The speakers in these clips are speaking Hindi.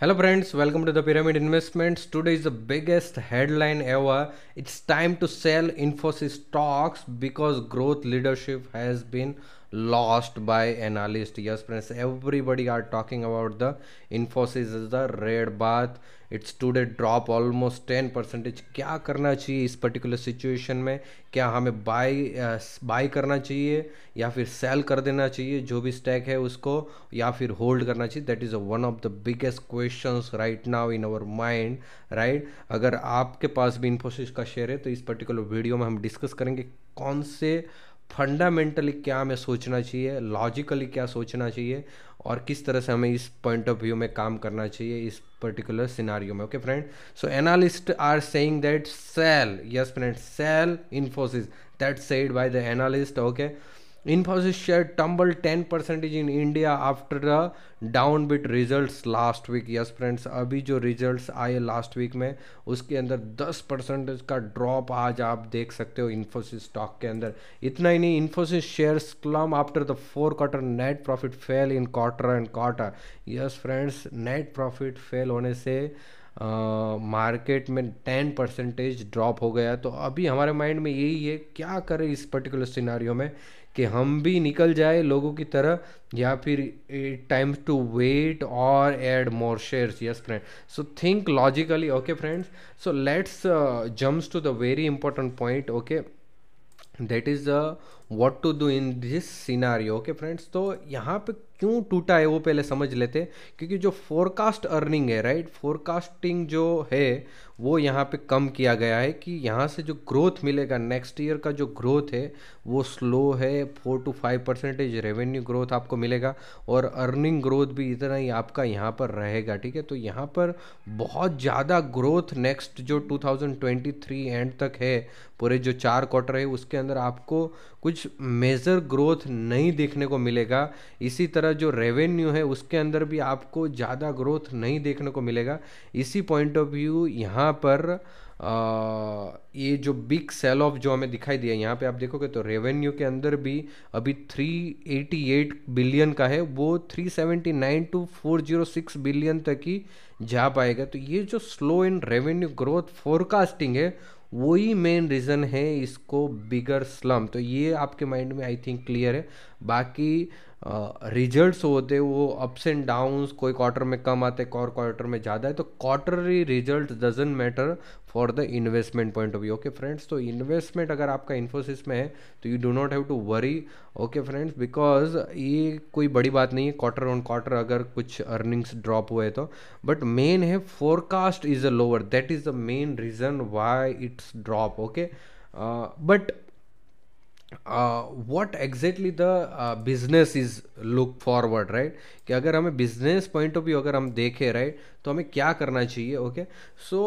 Hello friends, welcome to the Pyramid Investments. Today is the biggest headline ever. It's time to sell Infosys stocks because growth leadership has been lost by analyst yes friends everybody are talking about the infosys is the red bath it's today drop almost ten percentage क्या करना चाहिए इस पर्टिकुलर सिचुएशन में क्या हमें बाई बाई uh, करना चाहिए या फिर सेल कर देना चाहिए जो भी स्टैक है उसको या फिर होल्ड करना चाहिए that is one of the biggest question right now in our mind right अगर आपके पास भी इन्फोसिस का शेयर है तो इस पर्टिकुलर वीडियो में हम डिस्कस करेंगे कौन से uh, फंडामेंटली क्या हमें सोचना चाहिए लॉजिकली क्या सोचना चाहिए और किस तरह से हमें इस पॉइंट ऑफ व्यू में काम करना चाहिए इस पर्टिकुलर सिनारियो में okay friend so analyst are saying that sell yes friend sell Infosys that said by the analyst okay Infosys share tumble ten percentage in India after the downbeat result last week yes friends अभी जो रिजल्ट आए लास्ट वीक में उसके अंदर दस परसेंटेज का ड्रॉप आज आप देख सकते हो इन्फोसिस स्टॉक के अंदर इतना ही नहीं Infosys share slump after the four quarter net profit fell in quarter and quarter yes friends net profit fail होने से मार्केट में टेन परसेंटेज ड्रॉप हो गया तो अभी हमारे माइंड में यही है क्या करें इस पर्टिकुलर सिनारियों में कि हम भी निकल जाए लोगों की तरह या फिर इट टू वेट और add more shares yes friend so think logically okay friends so let's jumps to the very important point okay that is the what to do in this scenario okay friends तो यहाँ पे क्यों टूटा है वो पहले समझ लेते क्योंकि जो फोरकास्ट अर्निंग है राइट फोरकास्टिंग जो है वो यहाँ पे कम किया गया है कि यहाँ से जो ग्रोथ मिलेगा नेक्स्ट ईयर का जो ग्रोथ है वो स्लो है four to five percentage revenue growth आपको मिलेगा और अर्निंग ग्रोथ भी इतना ही आपका यहाँ पर रहेगा ठीक है तो यहाँ पर बहुत ज़्यादा ग्रोथ नेक्स्ट जो 2023 एंड तक है पूरे जो चार क्वार्टर है उसके अंदर आपको कुछ कुछ मेजर ग्रोथ नहीं देखने को मिलेगा इसी तरह जो रेवेन्यू है उसके अंदर भी आपको ज़्यादा ग्रोथ नहीं देखने को मिलेगा इसी पॉइंट ऑफ व्यू यहाँ पर आ, ये जो बिग सेल ऑफ जो हमें दिखाई दिया यहाँ पे आप देखोगे तो रेवेन्यू के अंदर भी अभी 388 बिलियन का है वो 379 टू 406 बिलियन तक ही जा पाएगा तो ये जो slow in revenue growth forecasting है वही मेन रीज़न है इसको बिगर स्लम तो ये आपके माइंड में आई थिंक क्लियर है बाकी रिजल्ट्स होते वो अप्स एंड डाउन्स कोई क्वार्टर में कम आते और क्वार्टर में ज़्यादा है तो quarterly result doesn't matter for the investment point of view okay friends तो इन्वेस्टमेंट अगर आपका इन्फोसिस में है तो you do not have to worry okay friends because ये कोई बड़ी बात नहीं है क्वार्टर ऑन क्वार्टर अगर कुछ अर्निंग्स ड्रॉप हुए तो बट मेन है forecast is a lower that is the main reason why it's drop okay but what exactly the business is look forward right कि अगर हमें बिजनेस पॉइंट ऑफ व्यू अगर हम देखें राइट right? तो हमें क्या करना चाहिए okay so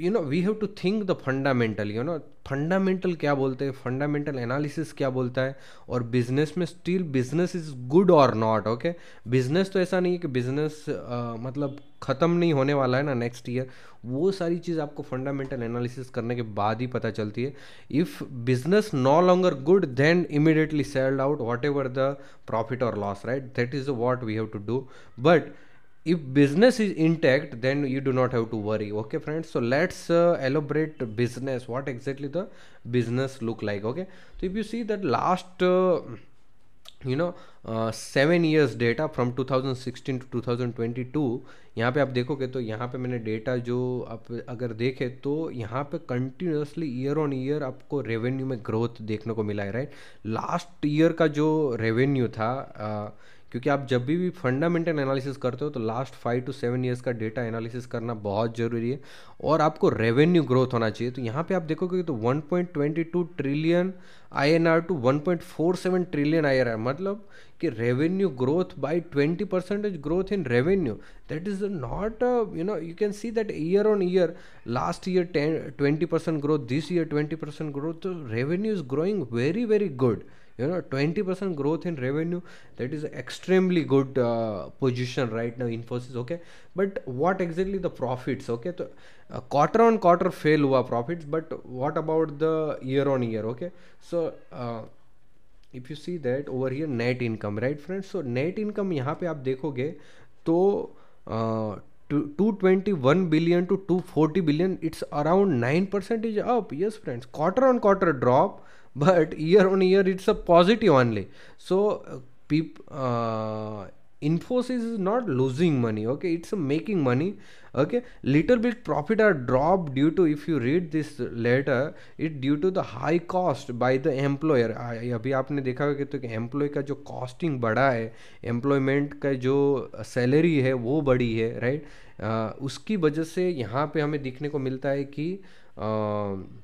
you know we have to think the fundamental you know fundamental क्या बोलते हैं फंडामेंटल एनालिसिस क्या बोलता है और बिजनेस में स्टिल बिजनेस इज गुड और नॉट ओके बिजनेस तो ऐसा नहीं है कि बिजनेस uh, मतलब ख़त्म नहीं होने वाला है ना नेक्स्ट ईयर वो सारी चीज़ आपको फंडामेंटल एनालिसिस करने के बाद ही पता चलती है if business no longer good then immediately sold out whatever the profit और loss right that is what we have to do but if business is intact then you do not have to worry okay friends so let's uh, elaborate business what exactly the business look like okay so if you see that last uh, you know seven years data from 2016 to 2022 यहाँ पे आप देखोगे तो यहाँ पे मैंने डेटा जो आप अगर देखें तो यहाँ पे कंटिन्यूसली ईयर ऑन ईयर आपको रेवेन्यू में ग्रोथ देखने को मिला है राइट लास्ट ईयर का जो रेवेन्यू था uh, क्योंकि आप जब भी भी फंडामेंटल एनालिसिस करते हो तो last five to seven years का डेटा एनालिसिस करना बहुत ज़रूरी है और आपको रेवेन्यू ग्रोथ होना चाहिए तो यहाँ पे आप देखोगे तो 1.22 trillion INR to 1.47 trillion INR मतलब कि revenue growth by 20 percentage growth in revenue that is not you know you can see that year on year last year ten twenty percent growth this year twenty percent growth तो revenue is growing very very good you know 20% growth in revenue that is extremely good uh, position right now infosys okay but what exactly the profits okay so uh, quarter on quarter fail hua profits but what about the year on year okay so uh, if you see that over here net income right friends so net income यहाँ पे आप देखोगे तो two twenty one billion to two forty billion it's around nine percent is up yes friends quarter on quarter drop but year on year it's a positive only so peop, uh, infosys is not losing money okay it's making money okay little bit profit are dropped due to if you read this later it due to the high cost by the employer अभी आपने देखा होगा कि तो एम्प्लॉय का जो कॉस्टिंग बढ़ा है एम्प्लॉयमेंट का जो सैलरी है वो बढ़ी है राइट right? uh, उसकी वजह से यहाँ पे हमें देखने को मिलता है कि uh,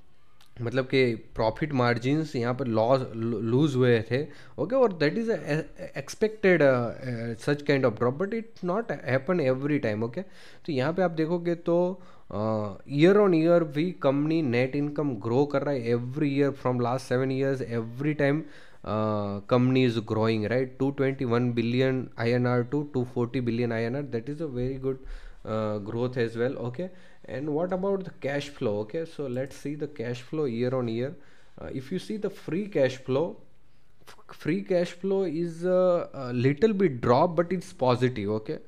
मतलब कि प्रॉफिट मार्जिन्स यहाँ पर लॉस लूज हुए थे ओके और that is expected such kind of drop but it not happen every time okay तो यहाँ पे आप देखोगे तो ईयर ऑन ईयर भी कंपनी नेट इनकम ग्रो कर रहा है every year from last seven years every time company is growing right two twenty one billion I N R to two forty billion I N R that is a very good uh, growth as well okay and what about the cash flow okay so let's see the cash flow year on year uh, if you see the free cash flow free cash flow is uh, a little bit drop but it's positive okay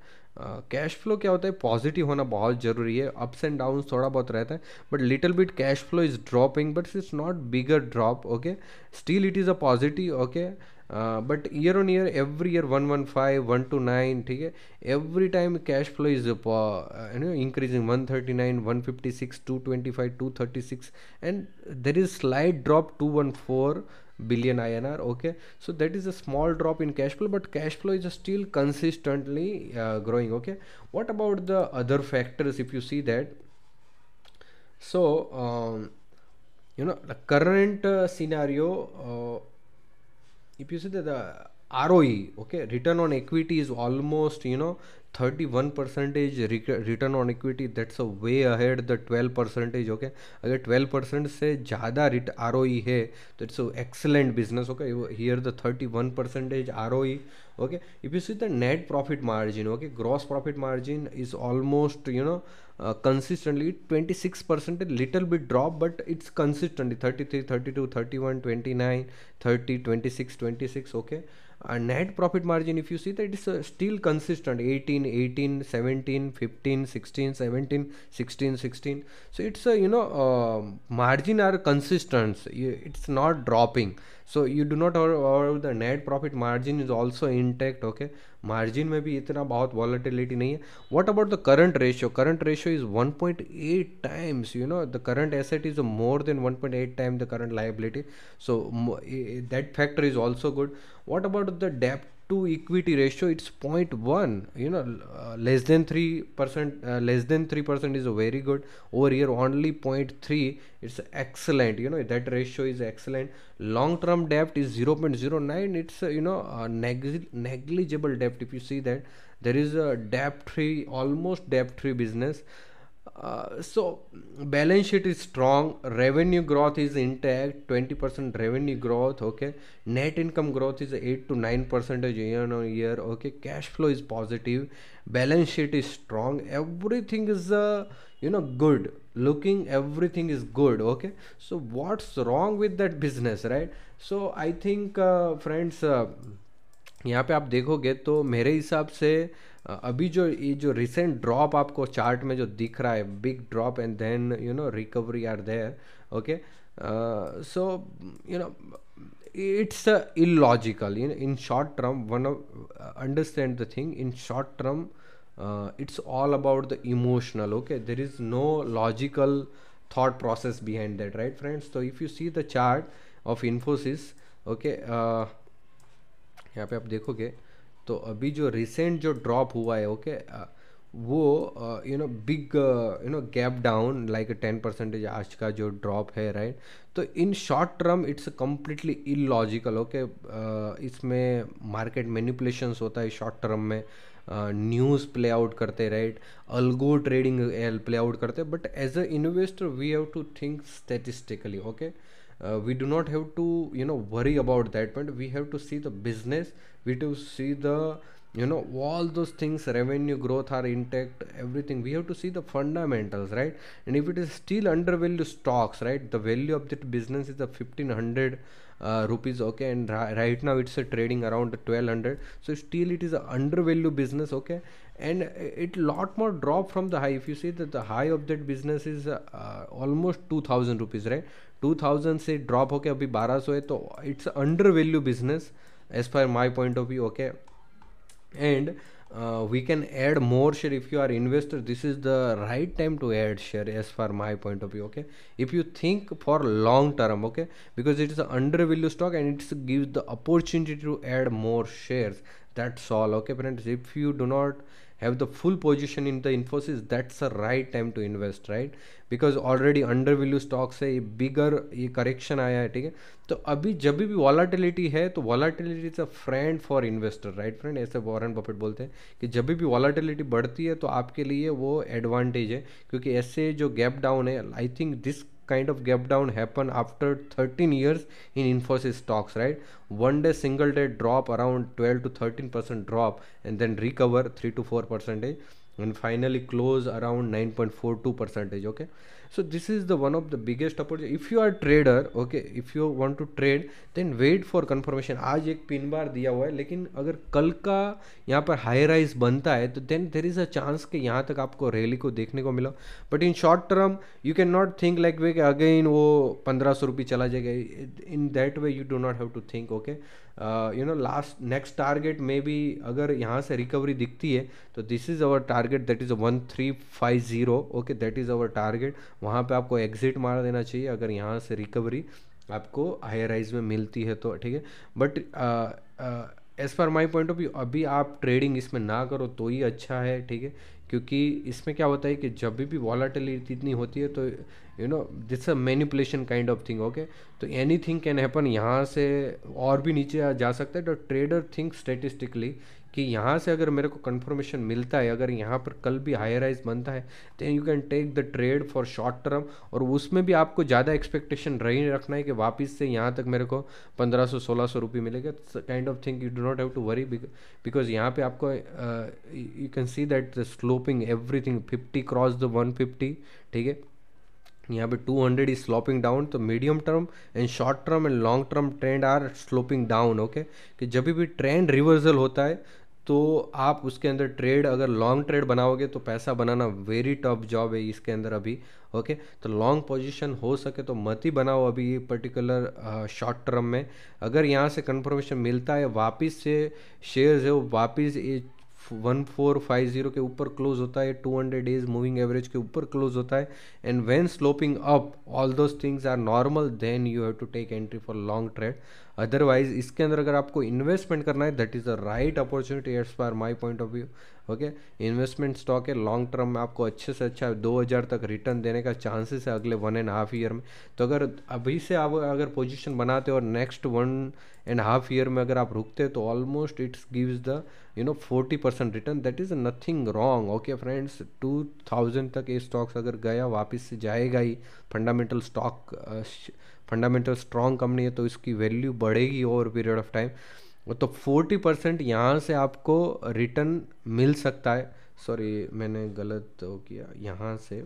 cash flow क्या होता है पॉजिटिव होना बहुत ज़रूरी है अप्स एंड डाउन थोड़ा बहुत रहता है but little bit cash flow is dropping but it's not bigger drop okay still it is a positive okay Uh, but year on year, every year one one five one two nine ठीक है every time cash flow is increasing one thirty nine one fifty INR. Okay, so that is a small drop in cash flow, but cash flow is still consistently uh, growing. Okay, what about the other factors? If you see that, so um, you know the current uh, scenario. if you see that the ROE, okay, return on equity is almost, you know, 31 percentage return on equity that's a way ahead the 12 percentage okay. अगर 12 परसेंट से ज़्यादा ROE hai. है तो it's excellent business okay here the 31 percentage ROE, okay. If you see the net profit margin, okay, gross profit margin is almost, you know, Uh, consistently 26 percent a little bit drop but it's consistently 33 32 31 29 30 26 26 okay uh, net profit margin if you see that it's uh, still consistent 18 18 17 15 16 17 16 16 so it's a uh, you know uh, margin are consistent it's not dropping so you do not और the net profit margin is also intact okay margin में भी इतना बहुत वॉलेटिलिटी नहीं है what about the current ratio current ratio is 1.8 point eight times you know the current asset is more than 1.8 point eight time the current liability so that factor is also good what about the डेप्ट to equity ratio it's 0.1 you know uh, less than 3% uh, less than 3% is very good over here only 0.3 it's excellent you know that ratio is excellent long term debt is 0.09 it's uh, you know uh, neg negligible debt if you see that there is a debt free almost debt free business So balance sheet is strong. Revenue growth is intact, 20% revenue growth, okay. Net income growth is 8 to 9% year-on-year, okay. Cash flow is positive. Balance sheet is strong. Everything is, uh, you know, good. Looking, everything is good, okay. So what's wrong with that business, right? So I think, uh, friends, uh, यहाँ पे आप देखोगे तो मेरे हिसाब से अभी जो ये जो रिसेंट ड्रॉप आपको चार्ट में जो दिख रहा है big drop and then you know recovery are there okay so you know it's logical you know in short term one of understand the thing in short term it's all about the emotional okay there is no logical thought process behind that right friends तो if you see the chart of Infosys okay यहाँ पे आप देखोगे uh, तो अभी जो रिसेंट जो ड्रॉप हुआ है ओके वो you know big you know gap down like ten percentage आज का जो ड्रॉप है राइट तो in short term it's completely illogical okay इसमें मार्केट मैनिपुलेशंस होता है शॉर्ट टर्म में न्यूज़ प्ले आउट करते right algo trading play out करते but as a investor we have to think statistically okay uh, we do not have to you know worry about that point we have to see the business we do to see the you know all those things revenue growth are intact everything we have to see the fundamentals right and if it is still undervalued stocks right the value of that business is the 1500 uh, rupees okay and right now it's a uh, trading around 1200 so still it is an undervalued business okay and it lot more drop from the high if you see that the high of that business is uh, almost 2000 rupees right 2000 से ड्रॉप होके अभी 1200 है तो it's under value business as per my point of view okay and we can add more share if you are investor this is the right time to add share as far my point of view okay if you think for long term okay because it is under value stock and it's give the opportunity to add more share that's all okay friends if you do not have the full position in the infosys that's the right time to invest right because already under value stocks है ये बिगर ये करेक्शन आया है ठीक है तो अभी जब भी वॉलाटिलिटी है तो volatility is a friend for investor right friend ऐसे वॉरेन बफेट बोलते हैं कि जब भी वॉलाटिलिटी बढ़ती है तो आपके लिए वो एडवांटेज है क्योंकि ऐसे जो गैप डाउन है I think this kind of gap down happen after 13 years in Infosys stocks, right? One day single day drop around 12 to 13 percent drop and then recover 3 to 4 percentage and finally close around 9.42 percentage, okay? So this is the one of the biggest opportunity if you are trader okay if you want to trade then wait for confirmation आज एक पिन बार दिया हुआ है लेकिन अगर कल का यहाँ पर हाई राइज बनता है तो then there is a chance कि यहाँ तक आपको रैली को देखने को मिला but in short term you can not think like way कि अगेन वो पंद्रह सौ रुपये चला जाएगा in that way you do not have to think okay you know last next target में भी अगर यहाँ से रिकवरी दिखती है तो this is our target that is one three five zero okay that is our target वहाँ पे आपको एग्जिट मार देना चाहिए अगर यहाँ से रिकवरी आपको हायर राइज में मिलती है तो ठीक है but as per my point of view अभी आप ट्रेडिंग इसमें ना करो तो ही अच्छा है ठीक है क्योंकि इसमें क्या होता है कि जब भी वॉलाटिलिटी इतनी होती है तो you know that's a manipulation kind of thing okay तो एनी थिंग कैन हैपन यहाँ से और भी नीचे जा सकता है तो ट्रेडर थिंक स्टेटिस्टिकली कि यहाँ से अगर मेरे को कंफर्मेशन मिलता है अगर यहाँ पर कल भी हाई राइज बनता है तो you can take the trade for short term और उसमें भी आपको ज़्यादा एक्सपेक्टेशन रही रखना है कि वापस से यहाँ तक मेरे को पंद्रह सौ सोलह सौ रुपये मिलेगा kind of thing you do not have to worry because यहाँ पे आपको you can see that the sloping thing fifty cross the one fifty ठीक है यहाँ पे 200 इज स्लोपिंग डाउन तो medium term and short term and long term trend are sloping down okay कि जब भी ट्रेंड रिवर्सल होता है तो आप उसके अंदर ट्रेड अगर लॉन्ग ट्रेड बनाओगे तो पैसा बनाना वेरी टफ जॉब है इसके अंदर अभी ओके तो लॉन्ग पोजीशन हो सके तो मत ही बनाओ अभी ये पर्टिकुलर शॉर्ट टर्म में अगर यहाँ से कंफर्मेशन मिलता है वापस से शेयर्स है वो वापस ये वन फोर फाइव ज़ीरो के ऊपर क्लोज होता है two hundred days moving average के ऊपर क्लोज होता है and when sloping up all those things are normal then you have to take entry for long trade otherwise इसके अंदर अगर आपको इन्वेस्टमेंट करना है that is a right opportunity as far my point of view okay investment stock है लॉन्ग टर्म में आपको अच्छे से अच्छा दो हज़ार तक रिटर्न देने का चांसेस है अगले वन एंड हाफ ईयर में तो अगर अभी से आप अगर पोजिशन बनाते हो और next one and half year में अगर आप रुकते तो almost it's gives the you know forty percent return that is nothing wrong okay friends two thousand तक ये स्टॉक्स अगर गया वापस से जाएगा ही fundamental stock fundamental strong company है तो इसकी वैल्यू बढ़ेगी ओवर पीरियड ऑफ टाइम तो फोर्टी परसेंट यहाँ से आपको रिटर्न मिल सकता है सॉरी मैंने गलत तो किया यहाँ से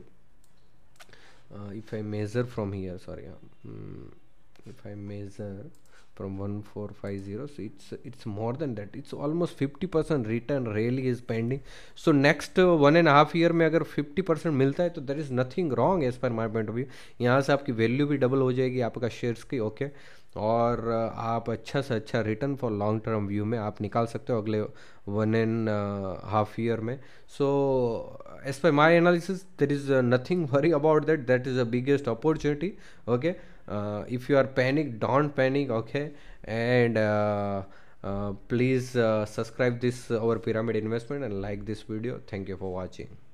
if I measure from here sorry if I measure from 1450 so it's it's more than that it's almost 50% return really is pending so next one and half year में अगर 50% मिलता है तो there is nothing wrong as per my point of view यहाँ से आपकी वैल्यू भी डबल हो जाएगी आपका शेयर्स की ओके okay? और uh, आप अच्छा से अच्छा return for long term view में आप निकाल सकते हो अगले वन एंड हाफ ईयर में so as per my analysis there is nothing worry about that that is the biggest opportunity okay uh, if you are panic don't panic okay and uh, uh, please uh, subscribe this our pyramid investment and like this video thank you for watching